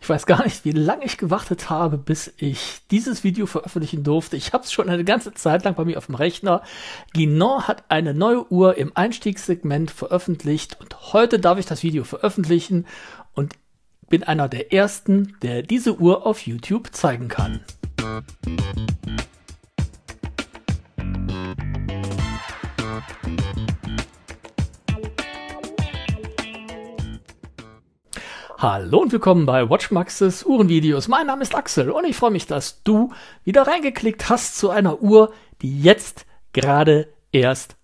Ich weiß gar nicht, wie lange ich gewartet habe, bis ich dieses Video veröffentlichen durfte. Ich habe es schon eine ganze Zeit lang bei mir auf dem Rechner. Guinan hat eine neue Uhr im Einstiegssegment veröffentlicht und heute darf ich das Video veröffentlichen und bin einer der ersten, der diese Uhr auf YouTube zeigen kann. Hallo und willkommen bei Watchmaxes Uhrenvideos. Mein Name ist Axel und ich freue mich, dass du wieder reingeklickt hast zu einer Uhr, die jetzt gerade erst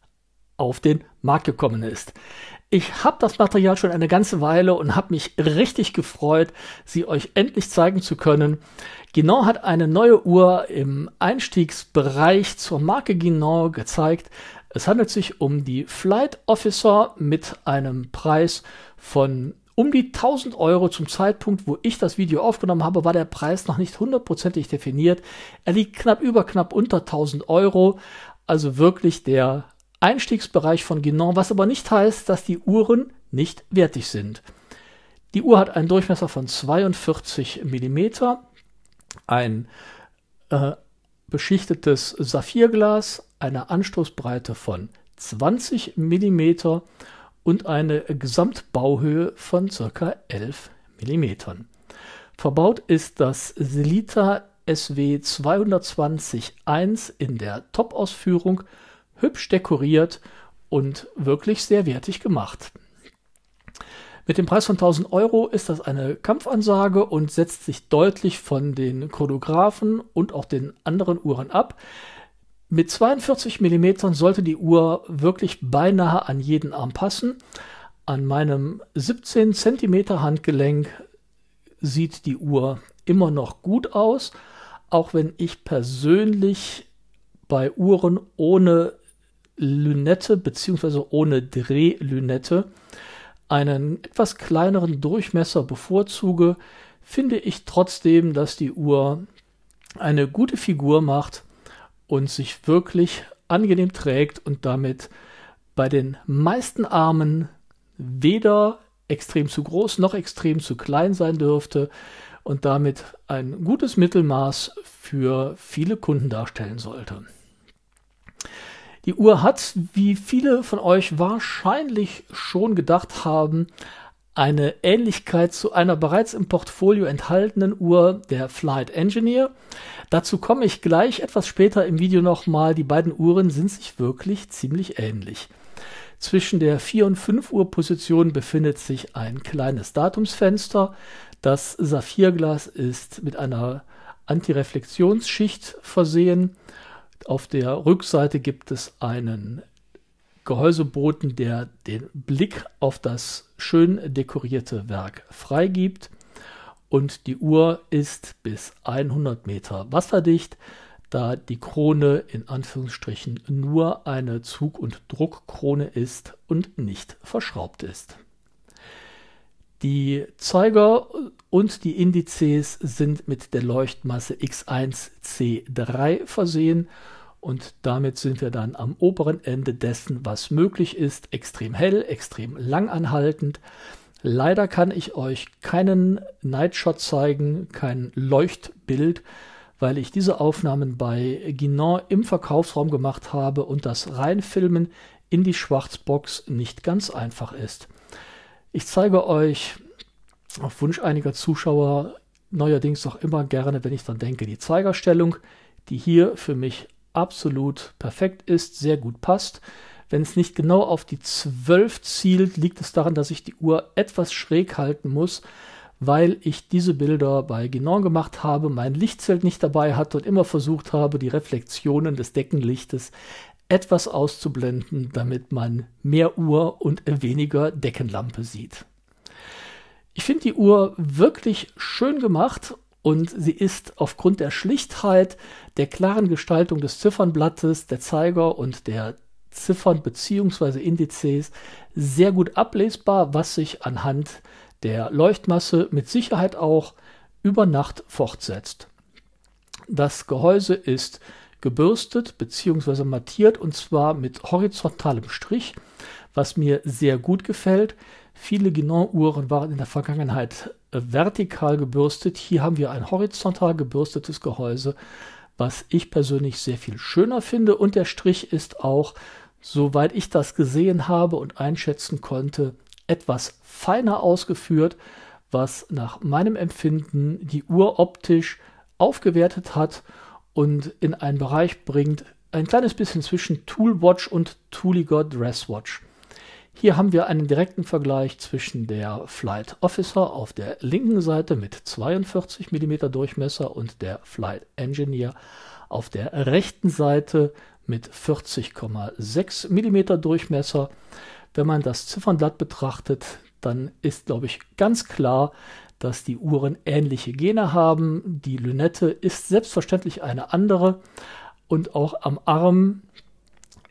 auf den Markt gekommen ist. Ich habe das Material schon eine ganze Weile und habe mich richtig gefreut, sie euch endlich zeigen zu können. Genau hat eine neue Uhr im Einstiegsbereich zur Marke Genau gezeigt. Es handelt sich um die Flight Officer mit einem Preis von um die 1000 Euro zum Zeitpunkt, wo ich das Video aufgenommen habe, war der Preis noch nicht hundertprozentig definiert. Er liegt knapp über knapp unter 1000 Euro. Also wirklich der Einstiegsbereich von Guinan, was aber nicht heißt, dass die Uhren nicht wertig sind. Die Uhr hat einen Durchmesser von 42 mm, ein äh, beschichtetes Saphirglas, eine Anstoßbreite von 20 mm und eine Gesamtbauhöhe von ca. 11 mm. Verbaut ist das Selita SW 220-1 in der Top-Ausführung, hübsch dekoriert und wirklich sehr wertig gemacht. Mit dem Preis von 1000 Euro ist das eine Kampfansage und setzt sich deutlich von den Chronographen und auch den anderen Uhren ab. Mit 42 mm sollte die Uhr wirklich beinahe an jeden Arm passen. An meinem 17 cm Handgelenk sieht die Uhr immer noch gut aus, auch wenn ich persönlich bei Uhren ohne Lünette bzw. ohne Drehlünette einen etwas kleineren Durchmesser bevorzuge, finde ich trotzdem, dass die Uhr eine gute Figur macht und sich wirklich angenehm trägt und damit bei den meisten Armen weder extrem zu groß noch extrem zu klein sein dürfte und damit ein gutes Mittelmaß für viele Kunden darstellen sollte. Die Uhr hat, wie viele von euch wahrscheinlich schon gedacht haben, eine Ähnlichkeit zu einer bereits im Portfolio enthaltenen Uhr der Flight Engineer. Dazu komme ich gleich etwas später im Video nochmal. Die beiden Uhren sind sich wirklich ziemlich ähnlich. Zwischen der 4 und 5 Uhr Position befindet sich ein kleines Datumsfenster. Das Saphirglas ist mit einer Antireflektionsschicht versehen. Auf der Rückseite gibt es einen Gehäuseboden, der den Blick auf das schön dekorierte Werk freigibt. Und die Uhr ist bis 100 Meter wasserdicht, da die Krone in Anführungsstrichen nur eine Zug- und Druckkrone ist und nicht verschraubt ist. Die Zeiger und die Indizes sind mit der Leuchtmasse X1C3 versehen und damit sind wir dann am oberen Ende dessen, was möglich ist. Extrem hell, extrem langanhaltend. Leider kann ich euch keinen Nightshot zeigen, kein Leuchtbild, weil ich diese Aufnahmen bei Guinan im Verkaufsraum gemacht habe und das Reinfilmen in die Schwarzbox nicht ganz einfach ist. Ich zeige euch auf Wunsch einiger Zuschauer neuerdings auch immer gerne, wenn ich dann denke, die Zeigerstellung, die hier für mich absolut perfekt ist, sehr gut passt. Wenn es nicht genau auf die 12 zielt, liegt es daran, dass ich die Uhr etwas schräg halten muss, weil ich diese Bilder bei Guinan gemacht habe, mein Lichtzelt nicht dabei hatte und immer versucht habe, die Reflexionen des Deckenlichtes etwas auszublenden, damit man mehr Uhr und weniger Deckenlampe sieht. Ich finde die Uhr wirklich schön gemacht und sie ist aufgrund der Schlichtheit, der klaren Gestaltung des Ziffernblattes, der Zeiger und der Ziffern bzw. Indizes sehr gut ablesbar, was sich anhand der Leuchtmasse mit Sicherheit auch über Nacht fortsetzt. Das Gehäuse ist gebürstet bzw. mattiert und zwar mit horizontalem Strich, was mir sehr gut gefällt. Viele Guinan-Uhren waren in der Vergangenheit vertikal gebürstet. Hier haben wir ein horizontal gebürstetes Gehäuse, was ich persönlich sehr viel schöner finde. Und der Strich ist auch, soweit ich das gesehen habe und einschätzen konnte, etwas feiner ausgeführt, was nach meinem Empfinden die Uhr optisch aufgewertet hat und in einen Bereich bringt, ein kleines bisschen zwischen Toolwatch und Tooliger Dresswatch. Hier haben wir einen direkten Vergleich zwischen der Flight Officer auf der linken Seite mit 42 mm Durchmesser und der Flight Engineer auf der rechten Seite mit 40,6 mm Durchmesser. Wenn man das Ziffernblatt betrachtet, dann ist, glaube ich, ganz klar, dass die Uhren ähnliche Gene haben. Die Lünette ist selbstverständlich eine andere und auch am Arm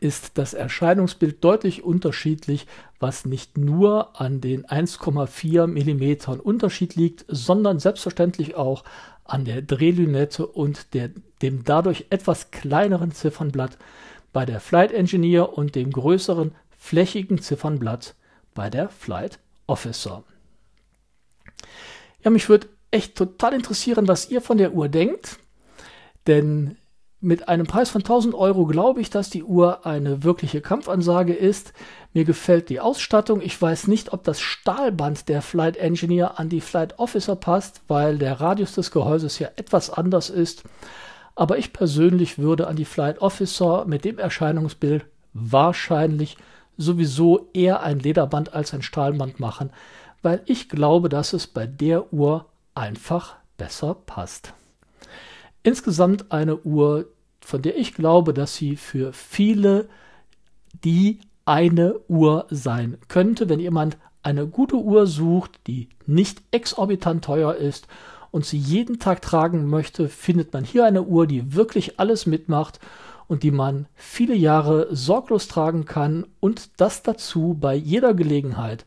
ist das Erscheinungsbild deutlich unterschiedlich, was nicht nur an den 1,4 mm Unterschied liegt, sondern selbstverständlich auch an der Drehlünette und der, dem dadurch etwas kleineren Ziffernblatt bei der Flight Engineer und dem größeren flächigen Ziffernblatt bei der Flight Officer. Ja, mich würde echt total interessieren, was ihr von der Uhr denkt, denn mit einem Preis von 1000 Euro glaube ich, dass die Uhr eine wirkliche Kampfansage ist. Mir gefällt die Ausstattung. Ich weiß nicht, ob das Stahlband der Flight Engineer an die Flight Officer passt, weil der Radius des Gehäuses ja etwas anders ist. Aber ich persönlich würde an die Flight Officer mit dem Erscheinungsbild wahrscheinlich sowieso eher ein Lederband als ein Stahlband machen, weil ich glaube, dass es bei der Uhr einfach besser passt. Insgesamt eine Uhr, von der ich glaube, dass sie für viele die eine Uhr sein könnte, wenn jemand eine gute Uhr sucht, die nicht exorbitant teuer ist und sie jeden Tag tragen möchte, findet man hier eine Uhr, die wirklich alles mitmacht und die man viele Jahre sorglos tragen kann und das dazu bei jeder Gelegenheit.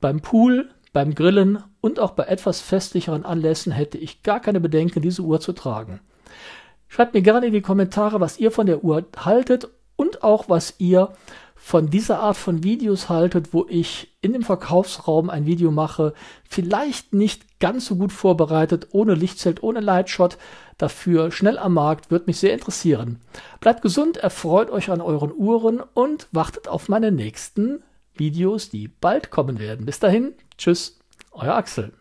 Beim Pool, beim Grillen und auch bei etwas festlicheren Anlässen hätte ich gar keine Bedenken, diese Uhr zu tragen. Schreibt mir gerne in die Kommentare, was ihr von der Uhr haltet und auch was ihr von dieser Art von Videos haltet, wo ich in dem Verkaufsraum ein Video mache, vielleicht nicht ganz so gut vorbereitet, ohne Lichtzelt, ohne Lightshot, dafür schnell am Markt, würde mich sehr interessieren. Bleibt gesund, erfreut euch an euren Uhren und wartet auf meine nächsten Videos, die bald kommen werden. Bis dahin, tschüss, euer Axel.